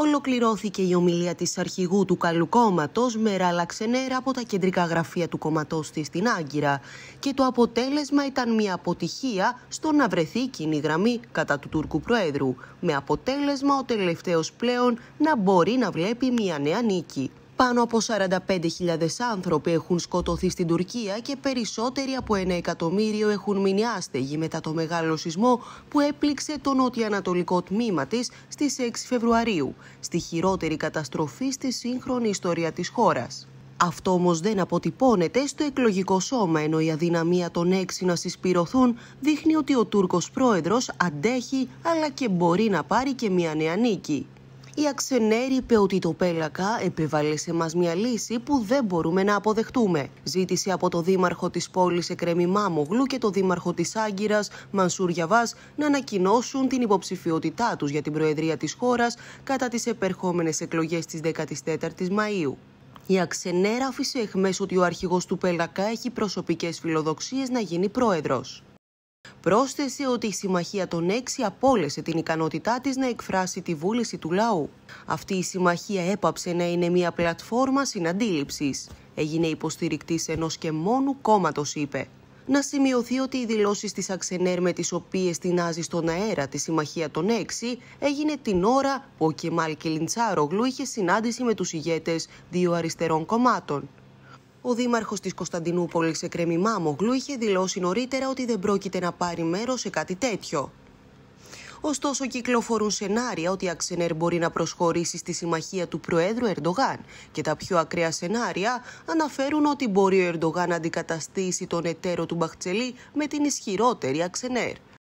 ολοκληρώθηκε η ομιλία της αρχηγού του Καλού Κόμματος ράλα ξενέρα από τα κεντρικά γραφεία του κομματός της στην Άγκυρα και το αποτέλεσμα ήταν μια αποτυχία στο να βρεθεί κοινή γραμμή κατά του Τούρκου Προέδρου με αποτέλεσμα ο τελευταίος πλέον να μπορεί να βλέπει μια νέα νίκη. Πάνω από 45.000 άνθρωποι έχουν σκοτωθεί στην Τουρκία και περισσότεροι από ένα εκατομμύριο έχουν μείνει άστεγοι μετά το μεγάλο σεισμό που έπληξε το νότιο-ανατολικό τμήμα της στις 6 Φεβρουαρίου, στη χειρότερη καταστροφή στη σύγχρονη ιστορία της χώρας. Αυτό όμως δεν αποτυπώνεται στο εκλογικό σώμα, ενώ η αδυναμία των έξι να συσπηρωθούν δείχνει ότι ο Τούρκος πρόεδρος αντέχει αλλά και μπορεί να πάρει και μια νέα νίκη. Η αξενέρη Πέλακα επιβάλλει σε μας μια λύση που δεν μπορούμε να αποδεχτούμε. Ζήτησε από το δήμαρχο της πόλης Εκρέμη Μάμογλου και το δήμαρχο της Άγκυρας Μανσούρ Γιαβάς να ανακοινώσουν την υποψηφιότητά τους για την Προεδρία της χώρας κατά τις επερχόμενες εκλογές της 14η Μαου. Η Αξενέρα άφησε εχμές ότι ο αρχηγός του Πέλακα έχει προσωπικές φιλοδοξίες να γίνει πρόεδρος πρόσθεσε ότι η Συμμαχία των Έξι απόλυσε την ικανότητά της να εκφράσει τη βούληση του λαού. Αυτή η Συμμαχία έπαψε να είναι μια πλατφόρμα συναντήληψης. Έγινε υποστηρικτής ενός και μόνου κόμματος, είπε. Να σημειωθεί ότι οι δηλώσεις της Αξενέρ με τις οποίες τεινάζει στον αέρα τη Συμμαχία των Έξι έγινε την ώρα που ο Κεμάλ Κιλιντσάρογλου είχε συνάντηση με τους ηγέτες δύο αριστερών κομμάτων. Ο Δήμαρχος της Κωνσταντινούπολης, Εκρέμι Μάμογλου, είχε δηλώσει νωρίτερα ότι δεν πρόκειται να πάρει μέρος σε κάτι τέτοιο. Ωστόσο, κυκλοφορούν σενάρια ότι η Αξενέρ μπορεί να προσχωρήσει στη συμμαχία του Προέδρου Ερντογάν. Και τα πιο ακραία σενάρια αναφέρουν ότι μπορεί ο Ερντογάν να αντικαταστήσει τον εταίρο του Μπαχτσελή με την ισχυρότερη Αξενέρ.